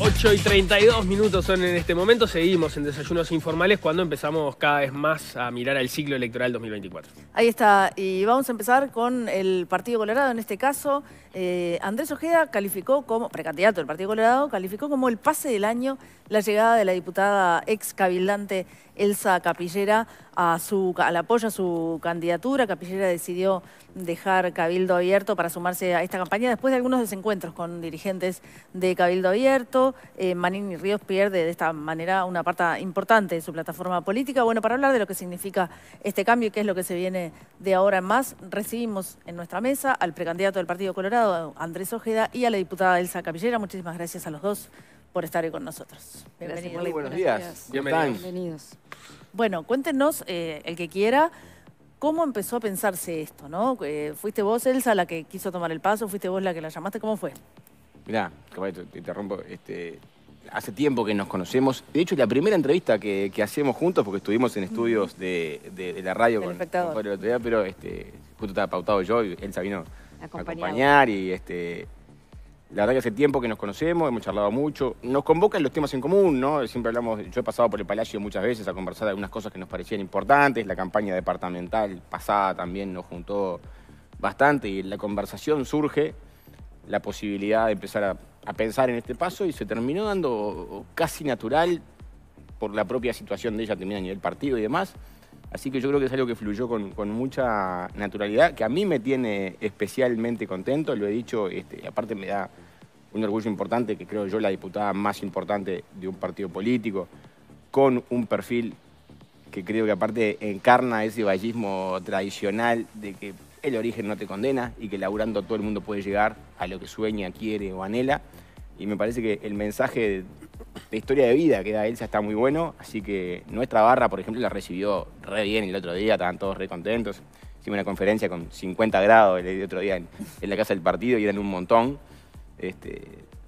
8 y 32 minutos son en este momento. Seguimos en Desayunos Informales cuando empezamos cada vez más a mirar al ciclo electoral 2024. Ahí está. Y vamos a empezar con el Partido Colorado en este caso. Eh, Andrés Ojeda calificó como, precandidato del Partido Colorado, calificó como el pase del año la llegada de la diputada ex cabildante Elsa Capillera a su, al apoyo a su candidatura. Capillera decidió dejar Cabildo Abierto para sumarse a esta campaña después de algunos desencuentros con dirigentes de Cabildo Abierto. Eh, Manini Ríos pierde de esta manera una parte importante de su plataforma política. Bueno, para hablar de lo que significa este cambio y qué es lo que se viene de ahora en más, recibimos en nuestra mesa al precandidato del Partido Colorado, Andrés Ojeda y a la diputada Elsa Capillera. Muchísimas gracias a los dos por estar hoy con nosotros. Bienvenidos. Muy buenos días. Bienvenidos. Bueno, cuéntenos, eh, el que quiera, cómo empezó a pensarse esto, ¿no? Eh, ¿Fuiste vos, Elsa, la que quiso tomar el paso? ¿Fuiste vos la que la llamaste? ¿Cómo fue? Mirá, te interrumpo. Este, hace tiempo que nos conocemos. De hecho, la primera entrevista que, que hacemos juntos, porque estuvimos en estudios de, la radio con, el pero este, justo estaba pautado yo y Elsa vino acompañar y este, la verdad que hace tiempo que nos conocemos, hemos charlado mucho. Nos convocan los temas en común, ¿no? Siempre hablamos, yo he pasado por el Palacio muchas veces a conversar de algunas cosas que nos parecían importantes. La campaña departamental pasada también nos juntó bastante y la conversación surge la posibilidad de empezar a, a pensar en este paso y se terminó dando casi natural por la propia situación de ella también a nivel partido y demás. Así que yo creo que es algo que fluyó con, mucha naturalidad, que a mí me tiene especialmente contento, lo he dicho, este, aparte me da un orgullo importante, que creo yo la diputada más importante de un partido político, con un perfil que creo que aparte encarna ese vallismo tradicional de que el origen no te condena y que laburando todo el mundo puede llegar a lo que sueña, quiere o anhela. Y me parece que el mensaje de historia de vida que da Elsa está muy bueno, así que nuestra barra, por ejemplo, la recibió re bien el otro día, estaban todos re contentos. Hicimos una conferencia con 50 grados el otro día en, la casa del partido y eran un montón. Este,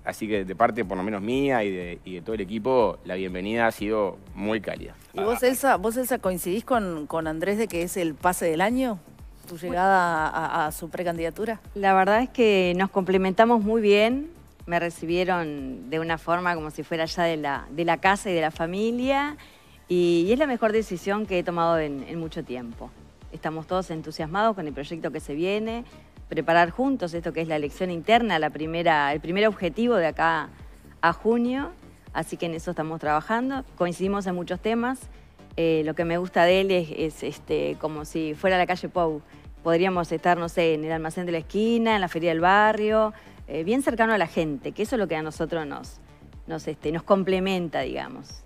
así que de parte, por lo menos mía y de, todo el equipo, la bienvenida ha sido muy cálida. ¿Y vos, Elsa, vos, Elsa coincidís con, Andrés de que es el pase del año? tu llegada a, su precandidatura? La verdad es que nos complementamos muy bien me recibieron de una forma como si fuera ya de la, de la casa y de la familia. Y, es la mejor decisión que he tomado en, mucho tiempo. Estamos todos entusiasmados con el proyecto que se viene, preparar juntos esto que es la elección interna, la primera, el primer objetivo de acá a junio. Así que en eso estamos trabajando. Coincidimos en muchos temas. Eh, lo que me gusta de él es, este, como si fuera la calle Pou. Podríamos estar, no sé, en el almacén de la esquina, en la feria del barrio, eh, bien cercano a la gente, que eso es lo que a nosotros nos, nos, este, complementa, digamos.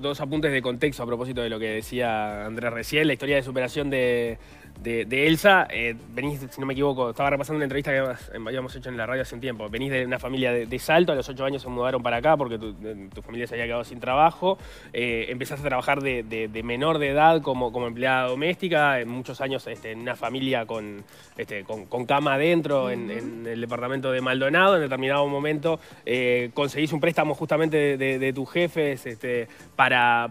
dos apuntes de contexto a propósito de lo que decía Andrés recién, la historia de superación de, de, Elsa, eh, venís, si no me equivoco, estaba repasando una entrevista que em, habíamos hecho en la radio hace un tiempo, venís de una familia de, Salto, a los 8 años se mudaron para acá porque eh, tu, familia se había quedado sin trabajo, eh, empezaste a trabajar de, menor de edad como, como empleada doméstica, en muchos años este, en una familia con, este, con, cama adentro en, el departamento de Maldonado, en determinado momento eh, conseguís un préstamo justamente de, tus jefes este, para,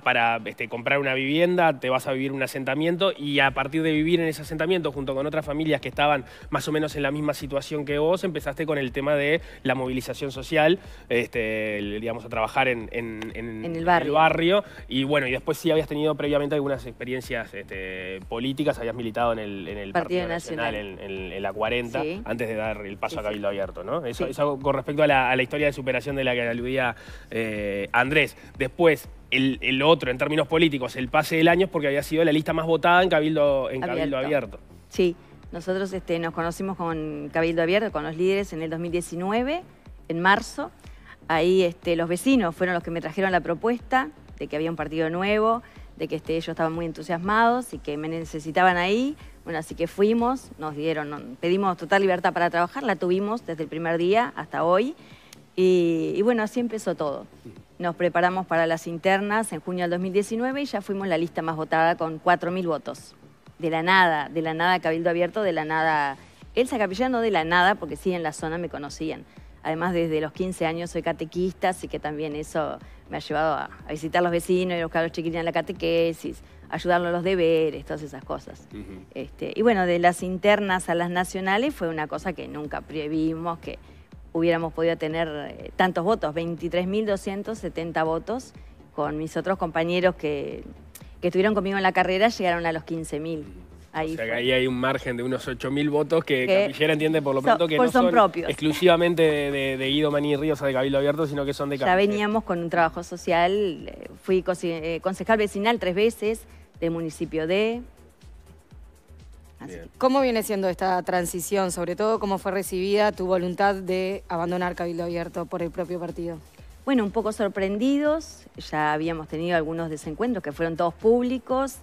comprar una vivienda, te vas a vivir un asentamiento y a partir de vivir en ese asentamiento junto con otras familias que estaban más o menos en la misma situación que vos, empezaste con el tema de la movilización social, este, digamos, a trabajar en, el, barrio. Y bueno, y después sí habías tenido previamente algunas experiencias este, políticas, habías militado en el, Partido, Nacional, en, la 40, antes de dar el paso a Cabildo Abierto, ¿no? Eso, eso con respecto a la, historia de superación de la que aludía eh, Andrés. Después, el, otro, en términos políticos, el pase del año porque había sido la lista más votada en Cabildo, abierto. Sí, nosotros este, nos conocimos con Cabildo Abierto, con los líderes en el 2019, en marzo. Ahí este, los vecinos fueron los que me trajeron la propuesta de que había un partido nuevo, de que este, ellos estaban muy entusiasmados y que me necesitaban ahí. Bueno, así que fuimos, nos dieron, pedimos total libertad para trabajar, la tuvimos desde el primer día hasta hoy. y bueno, así empezó todo nos preparamos para las internas en junio del 2019 y ya fuimos la lista más votada con 4.000 votos. De la nada, de la nada Cabildo Abierto, de la nada... Elsa Capillano, de la nada, porque sí en la zona me conocían. Además, desde los 15 años soy catequista, así que también eso me ha llevado a, visitar a los vecinos y buscar a los chiquillos en la catequesis, ayudarlos a los deberes, todas esas cosas. Este, y bueno, de las internas a las nacionales fue una cosa que nunca previmos, que, hubiéramos podido tener eh, tantos votos, 23.270 votos, con mis otros compañeros que, que, estuvieron conmigo en la carrera llegaron a los 15.000. Ahí o ahí hay un margen de unos 8.000 votos que, Capillera entiende por lo pronto que pues no son, propios. exclusivamente de, de, Guido Maní Ríos o de Cabildo Abierto, sino que son de Capillera. Ya veníamos con un trabajo social, eh, fui eh, concejal vecinal tres veces del municipio de, ¿Cómo viene siendo esta transición? Sobre todo, ¿cómo fue recibida tu voluntad de abandonar Cabildo Abierto por el propio partido? Bueno, un poco sorprendidos, ya habíamos tenido algunos desencuentros que fueron todos públicos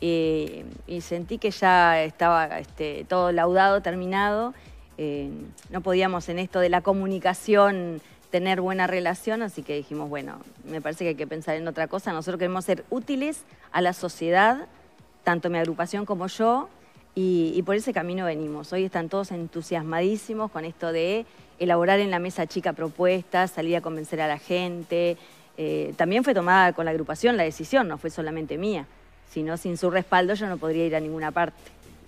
eh, y sentí que ya estaba este, todo laudado, terminado. Eh, no podíamos en esto de la comunicación tener buena relación, así que dijimos, bueno, me parece que hay que pensar en otra cosa. Nosotros queremos ser útiles a la sociedad, tanto mi agrupación como yo, y, por ese camino venimos. Hoy están todos entusiasmadísimos con esto de elaborar en la mesa chica propuestas, salir a convencer a la gente. Eh, también fue tomada con la agrupación la decisión, no fue solamente mía. sino sin su respaldo yo no podría ir a ninguna parte.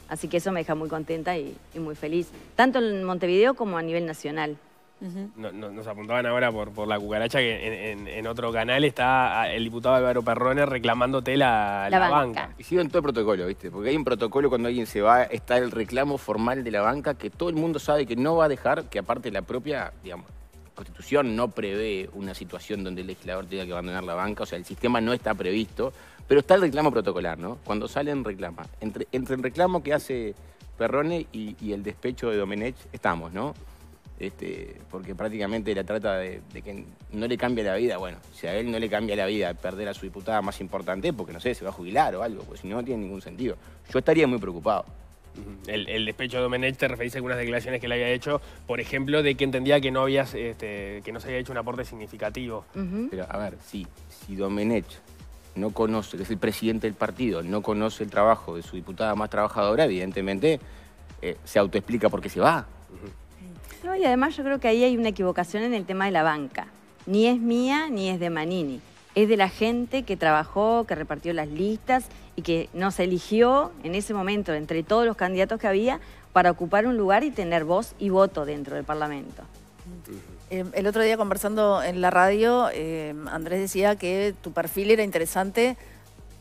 Así que eso me deja muy contenta y muy feliz, tanto en Montevideo como a nivel nacional nos apuntaban ahora por, la cucaracha que en, otro canal está ah, el diputado Álvaro Perrone reclamándote la, banca. Y Y siguen todo el protocolo, ¿viste? Porque hay un protocolo cuando alguien se va, está el reclamo formal de la banca que todo el mundo sabe que no va a dejar, que aparte la propia, digamos, Constitución no prevé una situación donde el legislador tenga que abandonar la banca, o sea, el sistema no está previsto, pero está el reclamo protocolar, ¿no? Cuando salen reclama. Entre, el reclamo que hace Perrone y, y el despecho de Domenech estamos, ¿no? Este, porque prácticamente la trata de, que no le cambie la vida. Bueno, si a él no le cambia la vida perder a su diputada más importante, porque no sé, se va a jubilar o algo, pues si no, no tiene ningún sentido. Yo estaría muy preocupado. El, despecho de Domenech te referís a algunas declaraciones que le había hecho, por ejemplo, de que entendía que no habías, este, que no se había hecho un aporte significativo. Pero a ver, sí, si Domenech no conoce, es el presidente del partido, no conoce el trabajo de su diputada más trabajadora, evidentemente eh, se autoexplica por qué se va. No, y además yo creo que ahí hay una equivocación en el tema de la banca. Ni es mía ni es de Manini. Es de la gente que trabajó, que repartió las listas y que nos eligió en ese momento entre todos los candidatos que había para ocupar un lugar y tener voz y voto dentro del Parlamento. Eh, el otro día conversando en la radio, eh, Andrés decía que tu perfil era interesante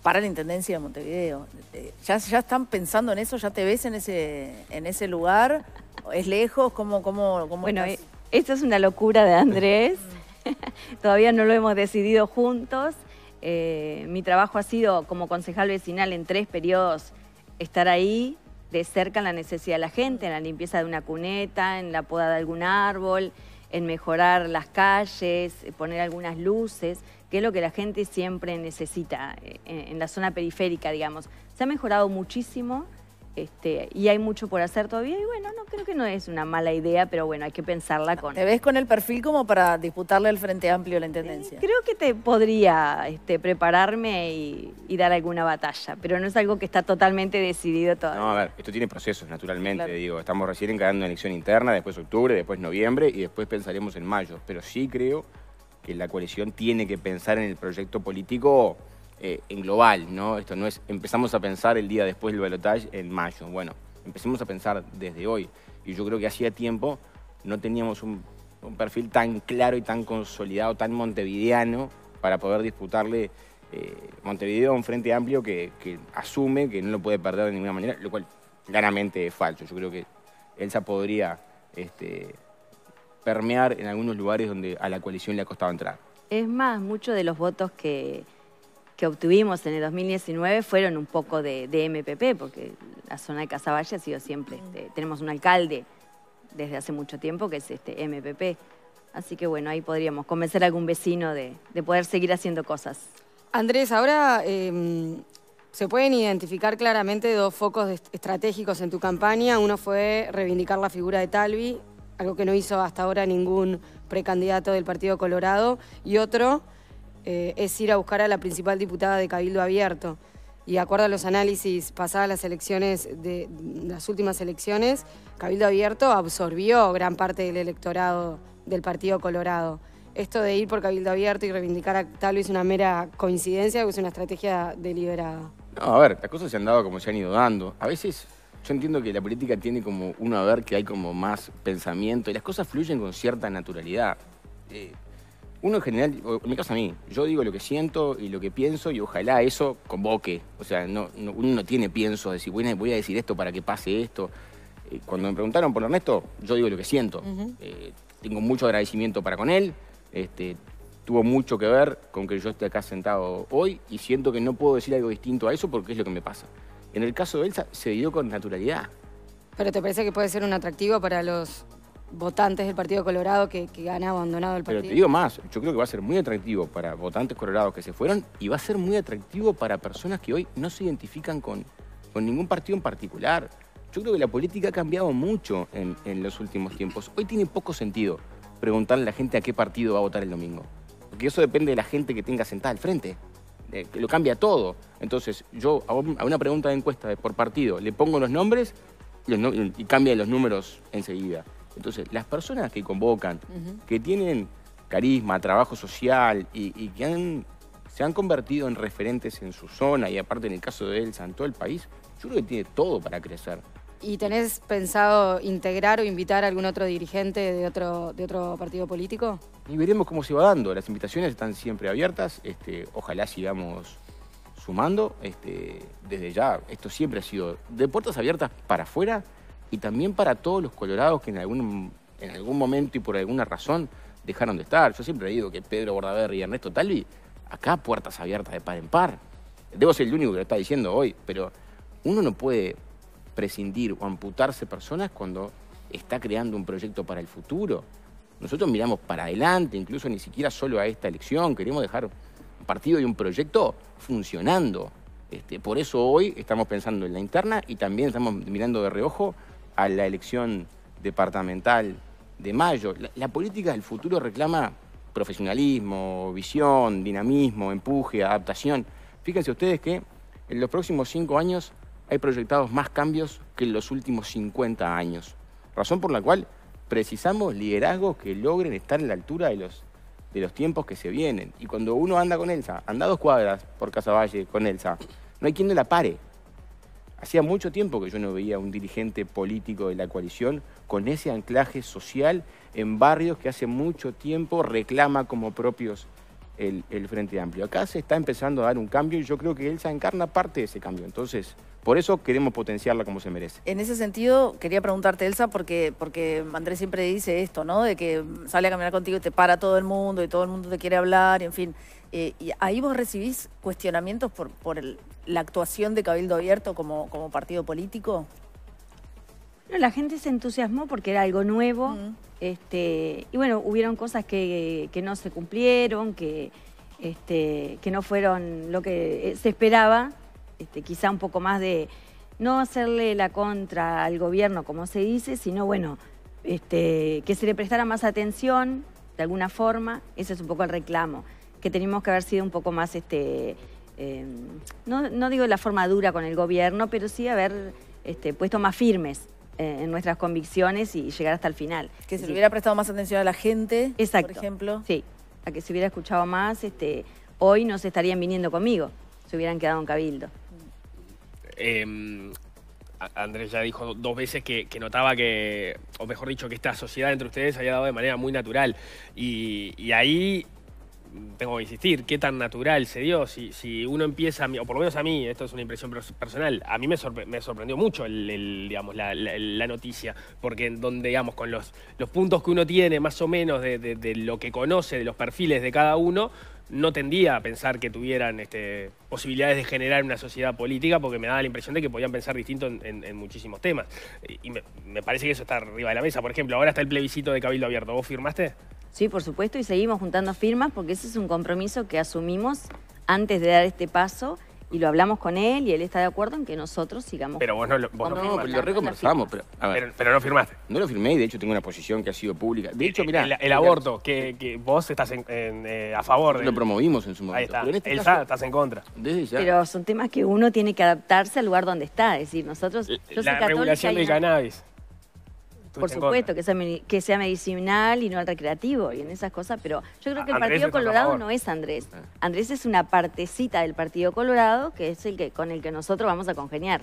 para la Intendencia de Montevideo. Eh, ¿Ya, ya están pensando en eso? ¿Ya te ves en ese, en ese lugar? ¿Es lejos? como cómo, bueno, eh, esto es una locura de Andrés. Todavía no lo hemos decidido juntos. Eh, mi trabajo ha sido como concejal vecinal en tres periodos estar ahí de cerca en la necesidad de la gente, en la limpieza de una cuneta, en la poda de algún árbol, en mejorar las calles, eh, poner algunas luces, que es lo que la gente siempre necesita eh, en la zona periférica, digamos. Se ha mejorado muchísimo este, y hay mucho por hacer todavía y bueno, no creo que no es una mala idea, pero bueno, hay que pensarla con... ¿Te ves con el perfil como para disputarle al Frente Amplio la Intendencia? Eh, creo que te podría este, prepararme y, dar alguna batalla, pero no es algo que está totalmente decidido todavía. No, a ver, esto tiene procesos, naturalmente, digo, estamos recién encarando una elección interna, después octubre, después noviembre y después pensaremos en mayo, pero sí creo que la coalición tiene que pensar en el proyecto político eh, en global, ¿no? Esto no es, empezamos a pensar el día después del balotaje en mayo. Bueno, empecemos a pensar desde hoy. Y yo creo que hacía tiempo no teníamos un, perfil tan claro y tan consolidado, tan montevideano, para poder disputarle eh, Montevideo a un frente amplio que, asume que no lo puede perder de ninguna manera, lo cual claramente es falso. Yo creo que Elsa podría este, permear en algunos lugares donde a la coalición le ha costado entrar. Es más, muchos de los votos que que obtuvimos en el 2019 fueron un poco de, MPP, porque la zona de Casaballe ha sido siempre, este, tenemos un alcalde desde hace mucho tiempo que es este MPP. Así que bueno, ahí podríamos convencer a algún vecino de, poder seguir haciendo cosas. Andrés, ahora em, se pueden identificar claramente dos focos estratégicos en tu campaña. Uno fue reivindicar la figura de Talvi, algo que no hizo hasta ahora ningún precandidato del Partido Colorado, y otro eh, es ir a buscar a la principal diputada de Cabildo Abierto. Y acuerdo a los análisis pasadas las elecciones, de, las últimas elecciones, Cabildo Abierto absorbió gran parte del electorado del Partido Colorado. Esto de ir por Cabildo Abierto y reivindicar a tal es una mera coincidencia o es una estrategia deliberada. No, a ver, las cosas se han dado como se han ido dando. A veces yo entiendo que la política tiene como uno a ver que hay como más pensamiento y las cosas fluyen con cierta naturalidad. Eh, uno en general, en mi caso a mí, yo digo lo que siento y lo que pienso y ojalá eso convoque. O sea, no, uno no tiene pienso, de decir, bueno, voy a decir esto para que pase esto. Eh, cuando me preguntaron por Ernesto, yo digo lo que siento. Eh, tengo mucho agradecimiento para con él. Este, tuvo mucho que ver con que yo esté acá sentado hoy y siento que no puedo decir algo distinto a eso porque es lo que me pasa. En el caso de Elsa, se dio con naturalidad. ¿Pero te parece que puede ser un atractivo para los votantes del Partido Colorado que, que, han abandonado el partido. Pero te digo más, yo creo que va a ser muy atractivo para votantes colorados que se fueron y va a ser muy atractivo para personas que hoy no se identifican con, con ningún partido en particular. Yo creo que la política ha cambiado mucho en, los últimos tiempos. Hoy tiene poco sentido preguntarle a la gente a qué partido va a votar el domingo. Porque eso depende de la gente que tenga sentada al frente. que lo cambia todo. Entonces, yo a, una pregunta de encuesta por partido le pongo los nombres y, y cambia los números enseguida. Entonces, las personas que convocan, que tienen carisma, trabajo social y, que se han convertido en referentes en su zona y aparte en el caso de Elsa, en todo el país, yo creo que tiene todo para crecer. ¿Y tenés pensado integrar o invitar a algún otro dirigente de otro, partido político? Y veremos cómo se va dando. Las invitaciones están siempre abiertas. Este, ojalá sigamos sumando. Este, desde ya, esto siempre ha sido de puertas abiertas para afuera y también para todos los colorados que en algún, en algún momento y por alguna razón dejaron de estar. Yo siempre he digo que Pedro Bordaberry y Ernesto Talvi, acá puertas abiertas de par en par. Debo ser el único que lo está diciendo hoy, pero uno no puede prescindir o amputarse personas cuando está creando un proyecto para el futuro. Nosotros miramos para adelante, incluso ni siquiera solo a esta elección, queremos dejar un partido y un proyecto funcionando. Este, por eso hoy estamos pensando en la interna y también estamos mirando de reojo a la elección departamental de mayo. La, política del futuro reclama profesionalismo, visión, dinamismo, empuje, adaptación. Fíjense ustedes que en los próximos cinco años hay proyectados más cambios que en los últimos 50 años, razón por la cual precisamos liderazgos que logren estar a la altura de los, de los tiempos que se vienen. Y cuando uno anda con Elsa, anda dos cuadras por Casavalle con Elsa, no hay quien no la pare. Hacía mucho tiempo que yo no veía un dirigente político de la coalición con ese anclaje social en barrios que hace mucho tiempo reclama como propios el, Frente Amplio. Acá se está empezando a dar un cambio y yo creo que Elsa encarna parte de ese cambio. Entonces, por eso queremos potenciarla como se merece. En ese sentido, quería preguntarte, Elsa, porque, porque Andrés siempre dice esto, ¿no? De que sale a caminar contigo y te para todo el mundo y todo el mundo te quiere hablar, en fin. Eh, y ahí vos recibís cuestionamientos por, el, la actuación de Cabildo Abierto como, como partido político? la gente se entusiasmó porque era algo nuevo. Este, y bueno, hubieron cosas que, que no se cumplieron, que, este, que no fueron lo que eh, se esperaba. Este, quizá un poco más de no hacerle la contra al gobierno, como se dice, sino bueno, este, que se le prestara más atención de alguna forma. Ese es un poco el reclamo, que tenemos que haber sido un poco más... Este, Em, no, digo la forma dura con el gobierno, pero sí haber este, puesto más firmes eh, en nuestras convicciones y llegar hasta el final. Que se hubiera prestado más atención a la gente, por ejemplo. Sí, a que se hubiera escuchado más, este, hoy no se estarían viniendo conmigo, se hubieran quedado en Cabildo. Em, Andrés ya dijo dos veces que, notaba que, o mejor dicho, que esta sociedad entre ustedes haya dado de manera muy natural. y ahí tengo que insistir, qué tan natural se dio. Si, si uno empieza, o por lo menos a mí, esto es una impresión personal, a mí me, me sorprendió mucho el, digamos, la, noticia, porque en donde, digamos, con los, los puntos que uno tiene, más o menos, de lo que conoce, de los perfiles de cada uno, no tendía a pensar que tuvieran este, posibilidades de generar una sociedad política porque me daba la impresión de que podían pensar distinto en, muchísimos temas. Y me, me, parece que eso está arriba de la mesa. Por ejemplo, ahora está el plebiscito de Cabildo Abierto. ¿Vos firmaste? Sí, por supuesto, y seguimos juntando firmas porque ese es un compromiso que asumimos antes de dar este paso y lo hablamos con él y él está de acuerdo en que nosotros sigamos. Pero vos no lo, vos no, pero lo reconversamos. Pero, no firmaste. No lo firmé y de hecho tengo una posición que ha sido pública. De hecho, mira El, aborto, que, vos estás eh, a favor. de Lo promovimos en su momento. Ahí está. Este estás en contra. Pero son temas que uno tiene que adaptarse al lugar donde está. Es decir, nosotros. Eh, yo la regulación de cannabis. Por supuesto, que sea, medicinal y no al recreativo y en esas cosas, pero yo creo que el Partido Colorado no es Andrés. Andrés es una partecita del Partido Colorado que es el que con el que nosotros vamos a congeniar.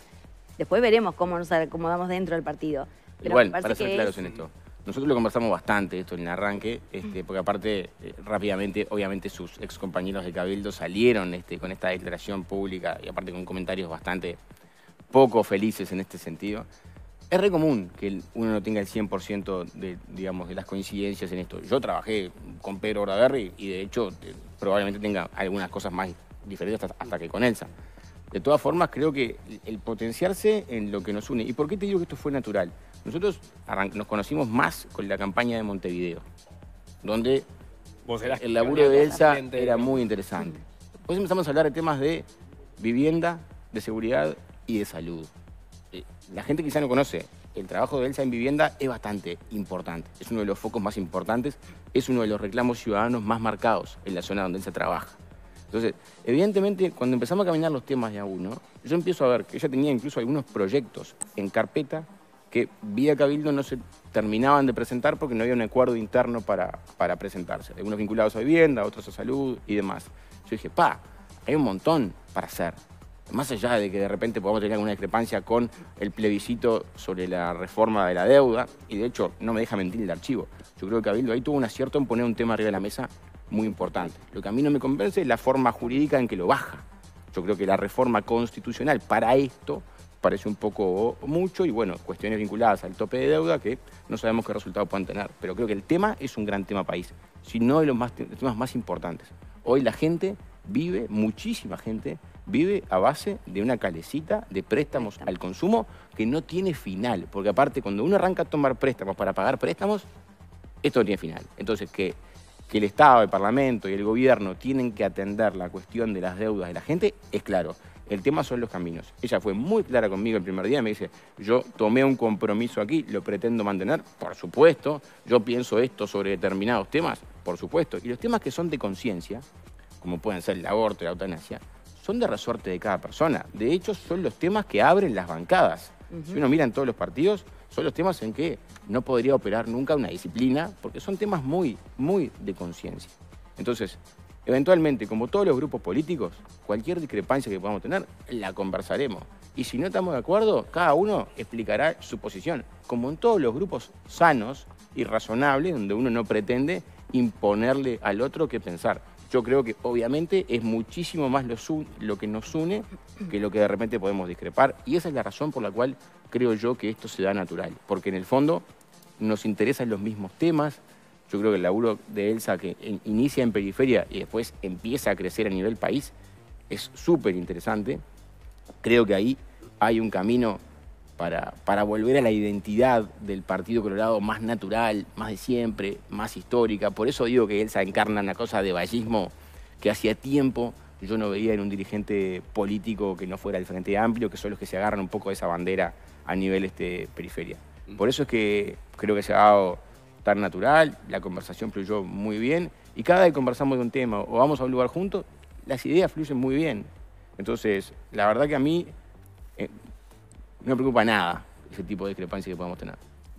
Después veremos cómo nos acomodamos dentro del partido. Pero para ser claros en esto. Nosotros lo conversamos bastante esto en el arranque, este, porque aparte eh, rápidamente, obviamente sus excompañeros de Cabildo salieron este, con esta declaración pública y aparte con comentarios bastante poco felices en este sentido es re común que uno no tenga el 100% de, digamos, de las coincidencias en esto. Yo trabajé con Pedro Graverri y de hecho probablemente tenga algunas cosas más diferentes hasta, que con Elsa. De todas formas, creo que el potenciarse en lo que nos une. ¿Y por qué te digo que esto fue natural? Nosotros nos conocimos más con la campaña de Montevideo, donde el laburo de Elsa era muy interesante. Después empezamos a hablar de temas de vivienda, de seguridad y de salud la gente quizá no conoce, el trabajo de Elsa en vivienda es bastante importante. Es uno de los focos más importantes, es uno de los reclamos ciudadanos más marcados en la zona donde Elsa trabaja. Entonces, evidentemente, cuando empezamos a caminar los temas de a uno, yo empiezo a ver que ella tenía incluso algunos proyectos en carpeta que vía Cabildo no se terminaban de presentar porque no había un acuerdo interno para, para presentarse. Algunos vinculados a vivienda, otros a salud y demás. Yo dije, pa, hay un montón para hacer más allá de que de repente podamos tener alguna discrepancia con el plebiscito sobre la reforma de la deuda, y de hecho no me deja mentir el archivo, yo creo que Cabildo ahí tuvo un acierto en poner un tema arriba de la mesa muy importante. Lo que a mí no me convence es la forma jurídica en que lo baja. Yo creo que la reforma constitucional para esto parece un poco mucho y bueno, cuestiones vinculadas al tope de deuda que no sabemos qué resultado puedan tener. Pero creo que el tema es un gran tema país, si no de los, más, temas más importantes. Hoy la gente vive, muchísima gente, vive a base de una calecita de préstamos al consumo que no tiene final. Porque aparte, cuando uno arranca a tomar préstamos para pagar préstamos, esto no tiene final. Entonces, que, el Estado, el Parlamento y el Gobierno tienen que atender la cuestión de las deudas de la gente, es claro. El tema son los caminos. Ella fue muy clara conmigo el primer día me dice, yo tomé un compromiso aquí, lo pretendo mantener, por supuesto, yo pienso esto sobre determinados temas, por supuesto. Y los temas que son de conciencia, como pueden ser el aborto, y la eutanasia, son de resorte de cada persona. De hecho, son los temas que abren las bancadas. Si uno mira en todos los partidos, son los temas en que no podría operar nunca una disciplina, porque son temas muy, muy de conciencia. Entonces, eventualmente, como todos los grupos políticos, cualquier discrepancia que podamos tener, la conversaremos. Y si no estamos de acuerdo, cada uno explicará su posición, como en todos los grupos sanos y razonables, donde uno no pretende imponerle al otro qué pensar yo creo que obviamente es muchísimo más lo, que nos une que lo que de repente podemos discrepar. Y esa es la razón por la cual creo yo que esto se da natural. Porque en el fondo nos interesan los mismos temas. Yo creo que el laburo de Elsa que inicia en periferia y después empieza a crecer a nivel país es súper interesante. Creo que ahí hay un camino para, volver a la identidad del Partido Colorado más natural, más de siempre, más histórica. Por eso digo que él se encarna una cosa de vallismo que hacía tiempo yo no veía en un dirigente político que no fuera del Frente Amplio, que son los que se agarran un poco de esa bandera a nivel este, periferia. Mm. Por eso es que creo que se ha dado tan natural, la conversación fluyó muy bien y cada vez que conversamos de un tema o vamos a un lugar juntos, las ideas fluyen muy bien. Entonces, la verdad que a mí no preocupa nada ese tipo de discrepancia que podemos tener.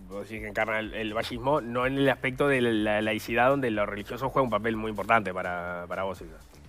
Vos decís que encarna el, vallismo, no en el aspecto de la laicidad, donde lo religioso juega un papel muy importante para, vos.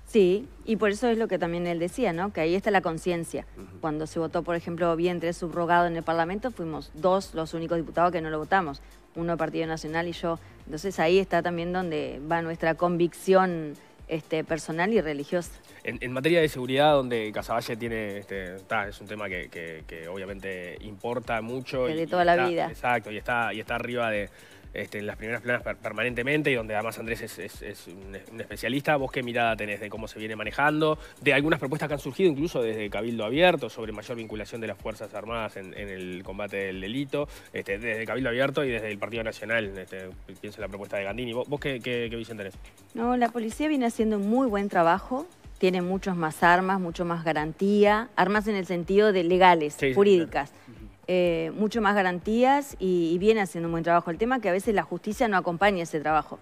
Sí, y por eso es lo que también él decía, ¿no? Que ahí está la conciencia. Cuando se votó, por ejemplo, bien tres subrogados en el Parlamento, fuimos dos los únicos diputados que no lo votamos, uno del Partido Nacional y yo. Entonces ahí está también donde va nuestra convicción este, personal y religioso En, materia de seguridad, donde Casaballe tiene, este, es un tema que, obviamente importa mucho. De toda la vida. Exacto, y está, y está arriba de, este, en las primeras planas permanentemente y donde además Andrés es, un, especialista. ¿Vos qué mirada tenés de cómo se viene manejando? De algunas propuestas que han surgido incluso desde Cabildo Abierto sobre mayor vinculación de las Fuerzas Armadas en, el combate del delito, este, desde Cabildo Abierto y desde el Partido Nacional, este, pienso en la propuesta de Gandini. ¿Vos, qué, visión tenés? No, la policía viene haciendo un muy buen trabajo tiene muchos más armas, mucho más garantía, armas en el sentido de legales, jurídicas. Eh, mucho más garantías y, viene haciendo un buen trabajo. El tema que a veces la justicia no acompaña ese trabajo.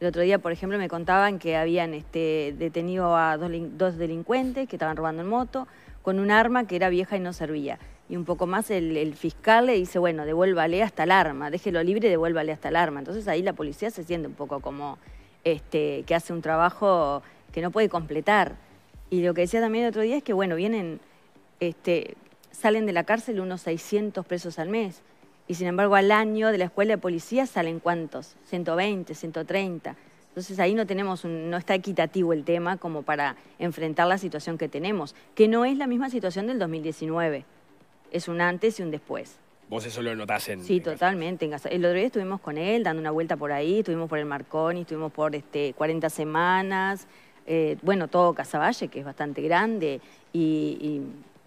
El otro día, por ejemplo, me contaban que habían este, detenido a dos, dos delincuentes que estaban robando en moto con un arma que era vieja y no servía. Y un poco más el, fiscal le dice, bueno, devuélvale hasta el arma, déjelo libre, devuélvale hasta el arma. Entonces ahí la policía se siente un poco como este, que hace un trabajo que no puede completar. Y lo que decía también el otro día es que, bueno, vienen, este, salen de la cárcel unos 600 presos al mes. Y sin embargo, al año de la escuela de policía salen cuántos? 120, 130. Entonces ahí no tenemos no está equitativo el tema como para enfrentar la situación que tenemos, que no es la misma situación del 2019. Es un antes y un después. Vos eso lo notás en... Sí, totalmente. el otro día estuvimos con él dando una vuelta por ahí, estuvimos por el Marconi, estuvimos por este, 40 semanas, eh, bueno, todo Casaballe que es bastante grande, y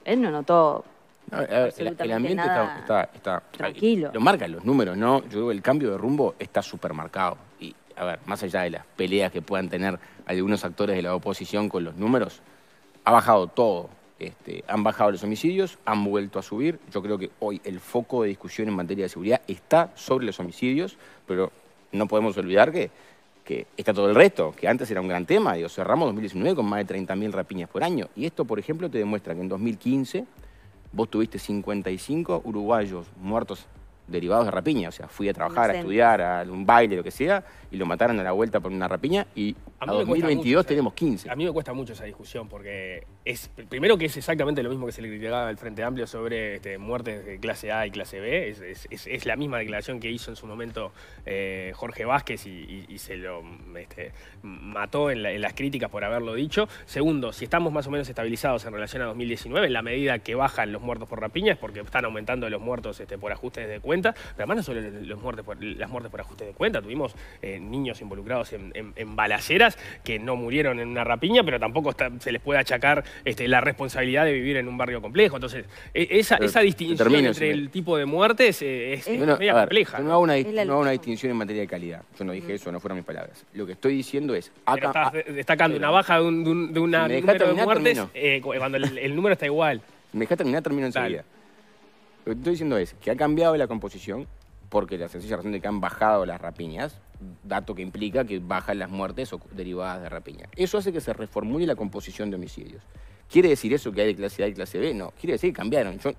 él no notó el, ambiente está, tranquilo. Lo marcan los números, ¿no? Yo digo, el cambio de rumbo está súper marcado. Y, a ver, más allá de las peleas que puedan tener algunos actores de la oposición con los números, ha bajado todo. Este, han bajado los homicidios, han vuelto a subir. Yo creo que hoy el foco de discusión en materia de seguridad está sobre los homicidios, pero no podemos olvidar que está todo el resto, que antes era un gran tema. cerramos 2019 con más de 30.000 rapiñas por año. Y esto, por ejemplo, te demuestra que en 2015 vos tuviste 55 uruguayos muertos derivados de rapiña. O sea, fui a trabajar, a estudiar, a un baile, lo que sea, y lo mataron a la vuelta por una rapiña y a, 2022 tenemos 15. A mí me cuesta mucho esa discusión porque es primero que es exactamente lo mismo que se le criticaba al Frente Amplio sobre este, muertes de clase A y clase B. Es, la misma declaración que hizo en su momento eh, Jorge Vázquez y, se lo este, mató en, las críticas por haberlo dicho. Segundo, si estamos más o menos estabilizados en relación a 2019, en la medida que bajan los muertos por rapiña es porque están aumentando los muertos este, por ajustes de cuentas cuenta, pero además no solo las muertes por ajuste de cuenta, tuvimos eh, niños involucrados en, en, balaceras que no murieron en una rapiña, pero tampoco se les puede achacar este, la responsabilidad de vivir en un barrio complejo. Entonces, e, esa, distinción entre el tipo de muertes eh, es, es media compleja. no hago, una, distinción en materia de calidad. Yo no dije mm. eso, no fueron mis palabras. Lo que estoy diciendo es... Acá, estás destacando una baja de, un, de una de muertes eh, cuando el, número está igual. Me deja terminar, termino enseguida. Lo que estoy diciendo es que ha cambiado la composición porque la sencilla razón de que han bajado las rapiñas, dato que implica que bajan las muertes o derivadas de rapiña. Eso hace que se reformule la composición de homicidios. ¿Quiere decir eso que hay de clase A y clase B? No, quiere decir que cambiaron. Yo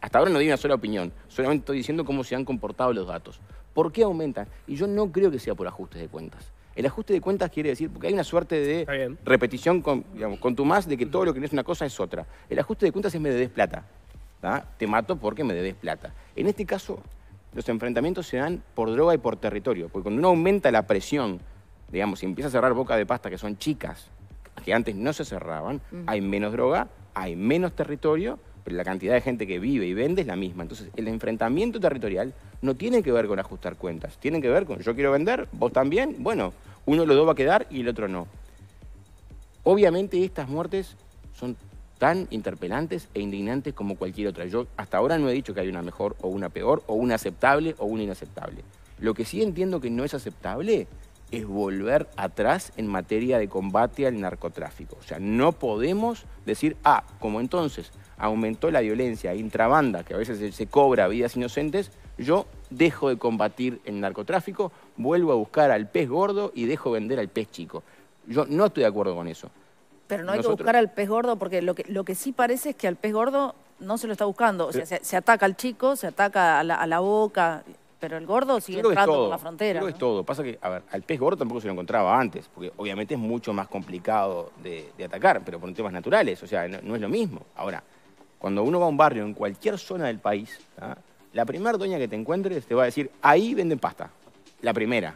hasta ahora no di una sola opinión, solamente estoy diciendo cómo se han comportado los datos. ¿Por qué aumentan? Y yo no creo que sea por ajustes de cuentas. El ajuste de cuentas quiere decir, porque hay una suerte de repetición con, digamos, tu más de que todo lo que no es una cosa es otra. El ajuste de cuentas es me des plata te mato porque me debes plata. En este caso, los enfrentamientos se dan por droga y por territorio, porque cuando uno aumenta la presión, digamos, si empieza a cerrar boca de pasta que son chicas, que antes no se cerraban, hay menos droga, hay menos territorio, pero la cantidad de gente que vive y vende es la misma. Entonces, el enfrentamiento territorial no tiene que ver con ajustar cuentas, tiene que ver con yo quiero vender, vos también, bueno, uno lo va a quedar y el otro no. Obviamente estas muertes son tan interpelantes e indignantes como cualquier otra. Yo hasta ahora no he dicho que hay una mejor o una peor, o una aceptable o una inaceptable. Lo que sí entiendo que no es aceptable es volver atrás en materia de combate al narcotráfico. O sea, no podemos decir, ah, como entonces aumentó la violencia intrabanda, que a veces se cobra vidas inocentes, yo dejo de combatir el narcotráfico, vuelvo a buscar al pez gordo y dejo vender al pez chico. Yo no estoy de acuerdo con eso. Pero no hay que buscar al pez gordo, porque lo que, lo que sí parece es que al pez gordo no se lo está buscando. O sea, eh. se, ataca al chico, se ataca a la, boca, pero el gordo sigue entrando por la frontera. ¿no? es todo. Pasa que, a ver, al pez gordo tampoco se lo encontraba antes, porque obviamente es mucho más complicado de, atacar, pero por temas naturales, o sea, no, es lo mismo. Ahora, cuando uno va a un barrio en cualquier zona del país, ¿ah? la primera doña que te encuentres te va a decir, ahí venden pasta. La primera.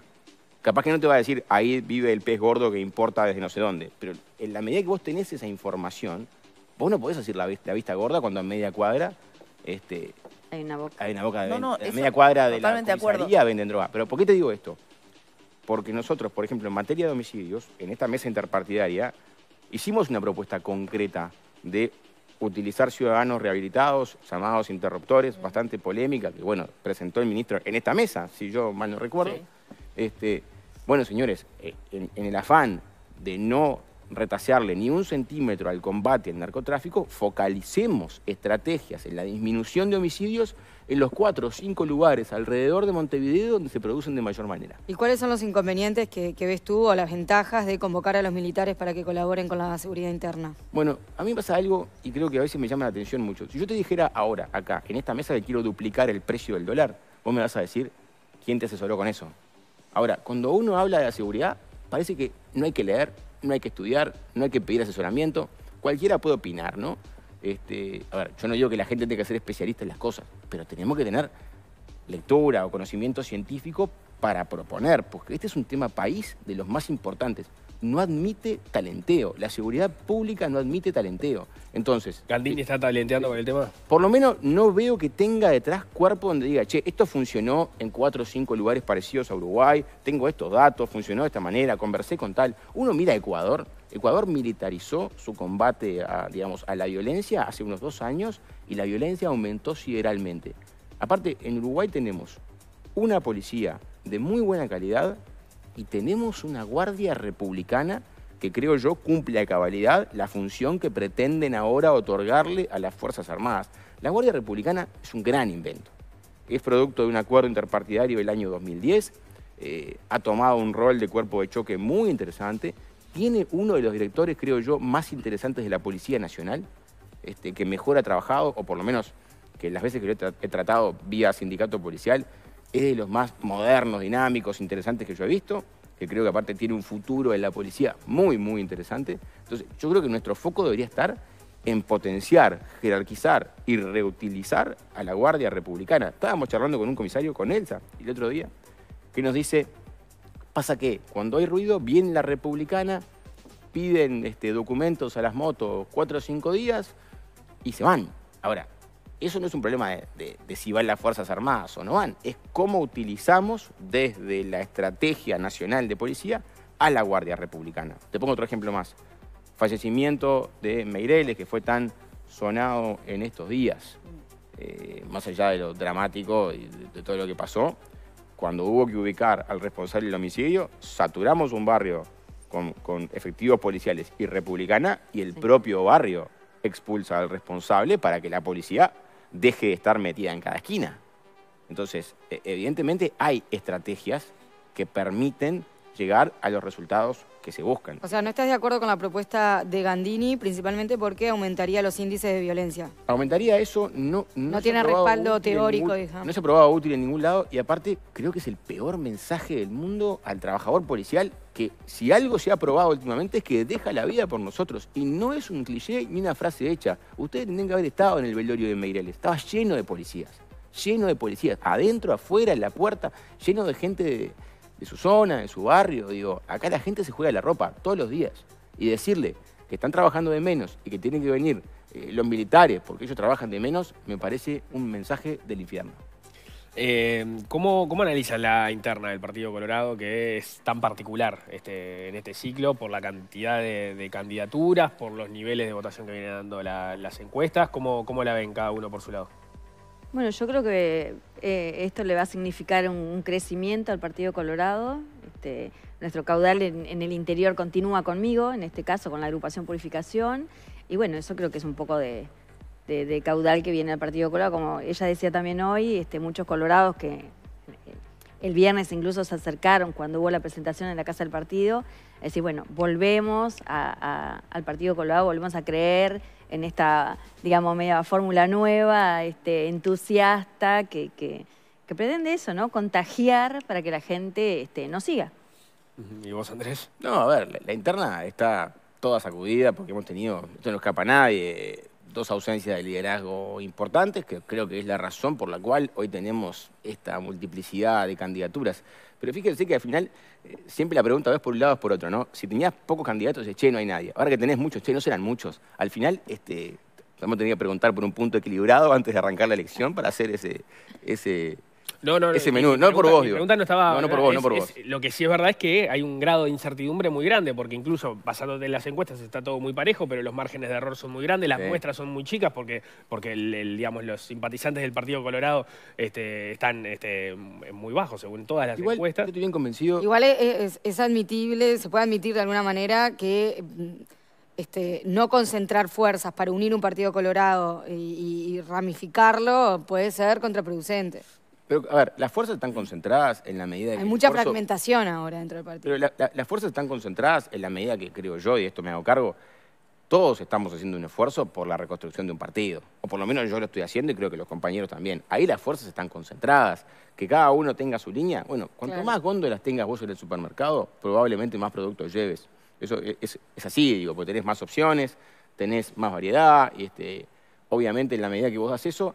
Capaz que no te va a decir, ahí vive el pez gordo que importa desde no sé dónde. Pero en la medida que vos tenés esa información, vos no podés decir la vista, gorda cuando en media cuadra este, hay una boca. de, no, no, media cuadra de la comisaría venden droga. Pero ¿por qué te digo esto? Porque nosotros, por ejemplo, en materia de homicidios, en esta mesa interpartidaria, hicimos una propuesta concreta de utilizar ciudadanos rehabilitados, llamados interruptores, mm. bastante polémica, que bueno, presentó el ministro en esta mesa, si yo mal no recuerdo. Este, bueno, señores, eh, en, el afán de no retasearle ni un centímetro al combate al narcotráfico, focalicemos estrategias en la disminución de homicidios en los cuatro o cinco lugares alrededor de Montevideo donde se producen de mayor manera. ¿Y cuáles son los inconvenientes que, que, ves tú o las ventajas de convocar a los militares para que colaboren con la seguridad interna? Bueno, a mí pasa algo y creo que a veces me llama la atención mucho. Si yo te dijera ahora, acá, en esta mesa que quiero duplicar el precio del dólar, vos me vas a decir, ¿quién te asesoró con eso? Ahora, cuando uno habla de la seguridad, parece que no hay que leer, no hay que estudiar, no hay que pedir asesoramiento. Cualquiera puede opinar, ¿no? Este, a ver, yo no digo que la gente tenga que ser especialista en las cosas, pero tenemos que tener lectura o conocimiento científico para proponer, porque este es un tema país de los más importantes no admite talenteo. La seguridad pública no admite talenteo. Entonces. ¿Gandini eh, está talenteando con el tema? Por lo menos no veo que tenga detrás cuerpo donde diga, che, esto funcionó en cuatro o cinco lugares parecidos a Uruguay, tengo estos datos, funcionó de esta manera, conversé con tal. Uno mira Ecuador. Ecuador militarizó su combate a, digamos, a la violencia hace unos dos años y la violencia aumentó sideralmente. Aparte, en Uruguay tenemos una policía de muy buena calidad y tenemos una guardia republicana que creo yo cumple a cabalidad la función que pretenden ahora otorgarle a las Fuerzas Armadas. La Guardia Republicana es un gran invento. Es producto de un acuerdo interpartidario del año 2010, eh, ha tomado un rol de cuerpo de choque muy interesante, tiene uno de los directores, creo yo, más interesantes de la Policía Nacional, este, que mejor ha trabajado, o por lo menos que las veces que yo he tratado vía sindicato policial, es de los más modernos, dinámicos, interesantes que yo he visto, que creo que aparte tiene un futuro en la policía muy, muy interesante. Entonces, yo creo que nuestro foco debería estar en potenciar, jerarquizar y reutilizar a la Guardia Republicana. Estábamos charlando con un comisario, con Elsa, el otro día, que nos dice, pasa que cuando hay ruido, viene la Republicana, piden este, documentos a las motos cuatro o cinco días y se van. Ahora, eso no es un problema de, si van las Fuerzas Armadas o no van, es cómo utilizamos desde la Estrategia Nacional de Policía a la Guardia Republicana. Te pongo otro ejemplo más. Fallecimiento de Meireles, que fue tan sonado en estos días, eh, más allá de lo dramático y de, todo lo que pasó, cuando hubo que ubicar al responsable del homicidio, saturamos un barrio con, efectivos policiales y republicana y el propio barrio expulsa al responsable para que la policía deje de estar metida en cada esquina. Entonces, e-, evidentemente hay estrategias que permiten llegar a los resultados que se buscan. O sea, ¿no estás de acuerdo con la propuesta de Gandini, principalmente porque aumentaría los índices de violencia? Aumentaría eso, no... No, tiene respaldo teórico, No se ha probado útil en ningún lado y aparte creo que es el peor mensaje del mundo al trabajador policial que si algo se ha probado últimamente es que deja la vida por nosotros. Y no es un cliché ni una frase hecha. Ustedes tendrían que haber estado en el velorio de Meirel. Estaba lleno de policías. Lleno de policías. Adentro, afuera, en la puerta. Lleno de gente... De, en su zona, en su barrio. Digo, acá la gente se juega la ropa todos los días. Y decirle que están trabajando de menos y que tienen que venir eh, los militares porque ellos trabajan de menos, me parece un mensaje del infierno. Em, ¿cómo, ¿cómo, analiza la interna del Partido Colorado que es tan particular este, en este ciclo por la cantidad de, candidaturas, por los niveles de votación que vienen dando las encuestas? ¿Cómo, ¿Cómo la ven cada uno por su lado? Bueno, yo creo que eh, esto le va a significar un, crecimiento al Partido Colorado. Este, nuestro caudal en, el interior continúa conmigo, en este caso con la agrupación Purificación. Y bueno, eso creo que es un poco de, caudal que viene al Partido Colorado. Como ella decía también hoy, este, muchos colorados que eh, el viernes incluso se acercaron cuando hubo la presentación en la Casa del Partido es decir, bueno, volvemos al Partido Colorado, volvemos a creer en esta, digamos, media fórmula nueva, este, entusiasta, que, que, pretende eso, ¿no? Contagiar para que la gente este, nos siga. ¿Y vos, Andrés? No, a ver, la, la, interna está toda sacudida porque hemos tenido, esto no escapa a nadie, dos ausencias de liderazgo importantes, que creo que es la razón por la cual hoy tenemos esta multiplicidad de candidaturas. Pero fíjense que al final eh, siempre la pregunta es por un lado por otro, ¿no? Si tenías pocos candidatos, che, no hay nadie. Ahora que tenés muchos, che, no serán muchos. Al final, este, vamos que preguntar por un punto equilibrado antes de arrancar la elección para hacer ese, ese, no, no, Ese menú, no por vos, no estaba. No, no por vos, no por vos. lo que sí es verdad es que hay un grado de incertidumbre muy grande, porque incluso basándote en las encuestas está todo muy parejo, pero los márgenes de error son muy grandes, las muestras son muy chicas, porque, porque digamos, los simpatizantes del Partido Colorado este, están este, muy bajos, según todas las encuestas. estoy bien convencido. Igual es, admitible, se puede admitir de alguna manera que. Este, no concentrar fuerzas para unir un partido colorado y ramificarlo puede ser contraproducente a ver, las fuerzas están concentradas en la medida de que... Hay mucha fragmentación ahora dentro del partido. Pero las fuerzas están concentradas en la medida que, creo yo, y esto me hago cargo, todos estamos haciendo un esfuerzo por la reconstrucción de un partido. O por lo menos yo lo estoy haciendo y creo que los compañeros también. Ahí las fuerzas están concentradas. Que cada uno tenga su línea. Bueno, cuanto más góndolas tengas vos en el supermercado, probablemente más productos lleves. Eso es, es así, digo, porque tenés más opciones, tenés más variedad y este, obviamente en la medida que vos haces eso,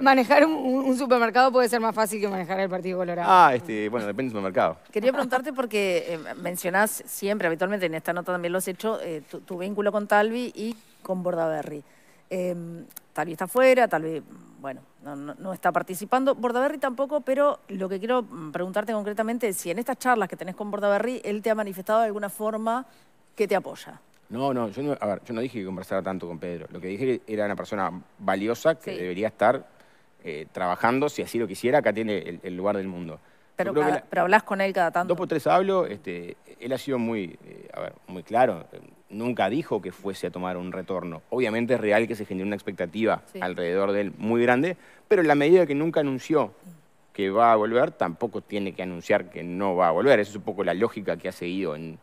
manejar, un, supermercado puede ser más fácil que manejar el Partido Colorado. Ah, este, bueno, depende del supermercado. Quería preguntarte porque eh, mencionás siempre, habitualmente en esta nota también lo has hecho, eh, tu, vínculo con Talvi y con Bordaberry. Em, Talvi está fuera, Talvi, bueno, no, está participando, Bordaberry tampoco, pero lo que quiero mm, preguntarte concretamente es si en estas charlas que tenés con Bordaberry, él te ha manifestado de alguna forma que te apoya. No, no, yo no, ver, yo no dije que conversara tanto con Pedro. Lo que dije era una persona valiosa que debería estar eh, trabajando, si así lo quisiera, acá tiene el, lugar del mundo. Pero, pero hablas con él cada tanto. Dos por tres hablo, este, él ha sido muy, eh, muy claro. Nunca dijo que fuese a tomar un retorno. Obviamente es real que se generó una expectativa alrededor de él muy grande, pero en la medida que nunca anunció que va a volver, tampoco tiene que anunciar que no va a volver. Esa es un poco la lógica que ha seguido en,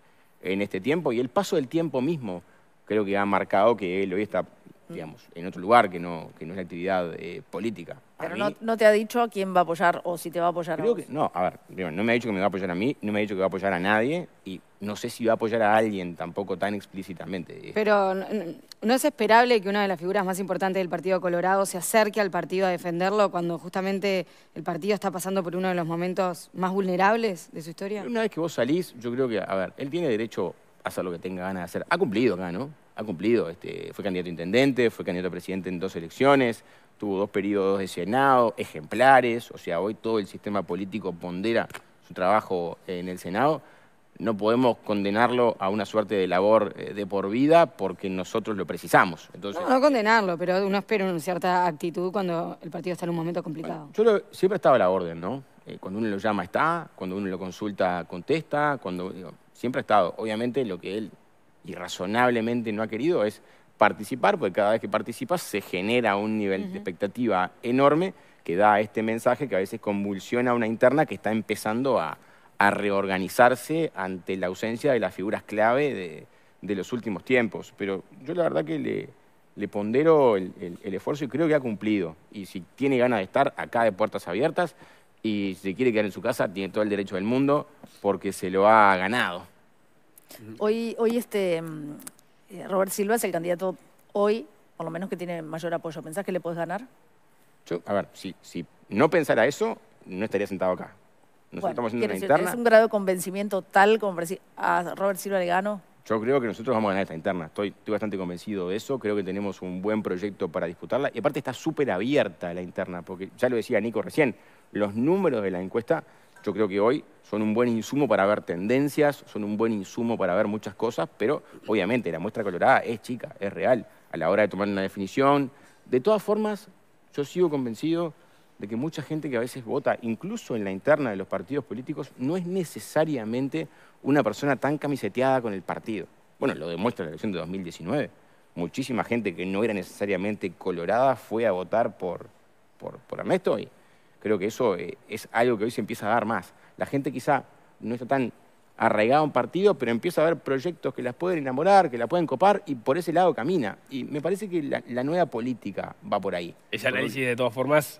en este tiempo y el paso del tiempo mismo creo que ha marcado que él hoy está Mm. digamos, en otro lugar que no, es la actividad eh, política. Pero no, te ha dicho a quién va a apoyar o si te va a apoyar no, a ver, no me ha dicho que me va a apoyar a mí, no me ha dicho que va a apoyar a nadie y no sé si va a apoyar a alguien tampoco tan explícitamente. Pero no es esperable que una de las figuras más importantes del Partido Colorado se acerque al partido a defenderlo cuando justamente el partido está pasando por uno de los momentos más vulnerables de su historia. Una vez que vos salís, yo creo que, a ver, él tiene derecho a hacer lo que tenga ganas de hacer. Ha cumplido acá, ¿no? ha cumplido. Este, fue candidato a intendente, fue candidato a presidente en dos elecciones, tuvo dos periodos de Senado, ejemplares, o sea, hoy todo el sistema político pondera su trabajo en el Senado. No podemos condenarlo a una suerte de labor eh, de por vida porque nosotros lo precisamos. no, condenarlo, pero uno espera una cierta actitud cuando el partido está en un momento complicado. yo siempre he estado a la orden, ¿no? Eh, cuando uno lo llama está, cuando uno lo consulta contesta, cuando siempre ha estado. Obviamente lo que él y razonablemente no ha querido es participar, porque cada vez que participas se genera un nivel de expectativa enorme que da este mensaje que a veces convulsiona a una interna que está empezando a, reorganizarse ante la ausencia de las figuras clave de, los últimos tiempos. Pero yo la verdad que le, pondero el, esfuerzo y creo que ha cumplido. Y si tiene ganas de estar acá de puertas abiertas y se quiere quedar en su casa, tiene todo el derecho del mundo porque se lo ha ganado. Hoy, hoy este, mm, eh, Robert Silva es el candidato hoy, por lo menos que tiene mayor apoyo. ¿Pensás que le puedes ganar? a ver, si, no pensara eso, no estaría sentado acá. Nosotros estamos haciendo interna. un grado de convencimiento tal como a Robert Silva le gano? Yo creo que nosotros vamos a ganar esta interna. Estoy, estoy bastante convencido de eso. Creo que tenemos un buen proyecto para disputarla. Y aparte está súper abierta la interna, porque ya lo decía Nico recién, los números de la encuesta yo creo que hoy son un buen insumo para ver tendencias, son un buen insumo para ver muchas cosas, pero obviamente la muestra colorada es chica, es real, a la hora de tomar una definición. De todas formas, yo sigo convencido de que mucha gente que a veces vota, incluso en la interna de los partidos políticos, no es necesariamente una persona tan camiseteada con el partido. Bueno, lo demuestra la elección de 2019. Muchísima gente que no era necesariamente colorada fue a votar por, por, por Ernesto y Creo que eso eh, es algo que hoy se empieza a dar más. La gente quizá no está tan arraigada a un partido, pero empieza a ver proyectos que las pueden enamorar, que la pueden copar, y por ese lado camina. Y me parece que la, nueva política va por ahí. Ese análisis, de todas formas,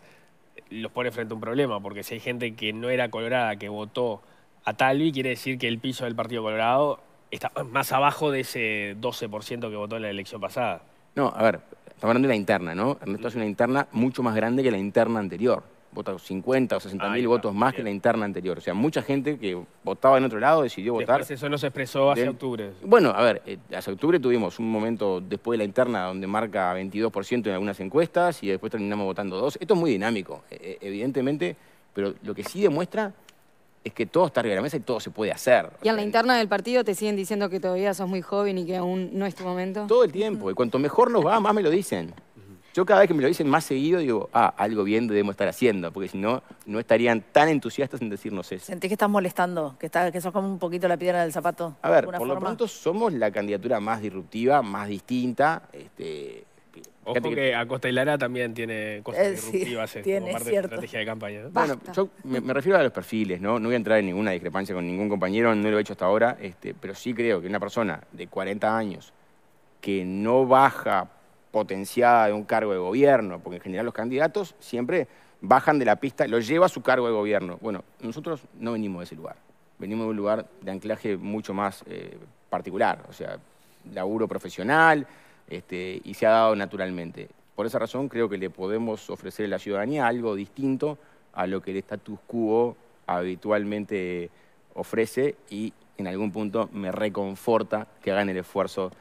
los pone frente a un problema, porque si hay gente que no era colorada, que votó a Talvi, quiere decir que el piso del Partido Colorado está más abajo de ese 12% que votó en la elección pasada. No, a ver, estamos hablando de la interna, ¿no? Esto es una interna mucho más grande que la interna anterior vota 50 o 60 mil votos más que la interna anterior. O sea, mucha gente que votaba en otro lado decidió votar. eso no se expresó hace octubre. Bueno, a ver, eh, hace octubre tuvimos un momento después de la interna donde marca 22% en algunas encuestas y después terminamos votando dos. Esto es muy dinámico, e, e, evidentemente, pero lo que sí demuestra es que todo está arriba de la mesa y todo se puede hacer. ¿Y en la interna del partido te siguen diciendo que todavía sos muy joven y que aún no es tu momento? Todo el tiempo, y cuanto mejor nos va, más me lo dicen. Yo cada vez que me lo dicen más seguido digo, ah, algo bien debemos estar haciendo, porque si no, no estarían tan entusiastas en decirnos eso. ¿Sentís que estás molestando? ¿Que, está, que sos como un poquito la piedra del zapato? A ver, por lo pronto somos la candidatura más disruptiva, más distinta. Este, Ojo que, Acosta y Lara también tiene cosas eh, disruptivas tiene, parte de estrategia de campaña. Bueno, yo me, refiero a los perfiles, ¿no? No voy a entrar en ninguna discrepancia con ningún compañero, no lo he hecho hasta ahora, este, pero sí creo que una persona de 40 años que no baja potenciada de un cargo de gobierno, porque en general los candidatos siempre bajan de la pista, lo lleva a su cargo de gobierno. Bueno, nosotros no venimos de ese lugar, venimos de un lugar de anclaje mucho más eh, particular, o sea, laburo profesional, este, y se ha dado naturalmente. Por esa razón creo que le podemos ofrecer a la ciudadanía algo distinto a lo que el status quo habitualmente ofrece y en algún punto me reconforta que hagan el esfuerzo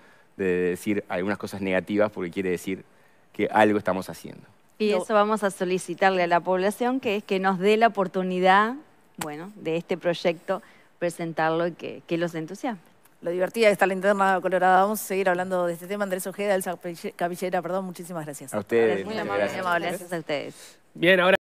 de decir algunas cosas negativas porque quiere decir que algo estamos haciendo. Y eso vamos a solicitarle a la población, que es que nos dé la oportunidad, bueno, de este proyecto, presentarlo y que, los entusiasme. Lo divertida de la Interna Colorado. Vamos a seguir hablando de este tema. Andrés Ojeda, Elsa Cabillera, perdón, muchísimas gracias. A ustedes. Muy amable. Gracias. gracias a ustedes. Bien, ahora...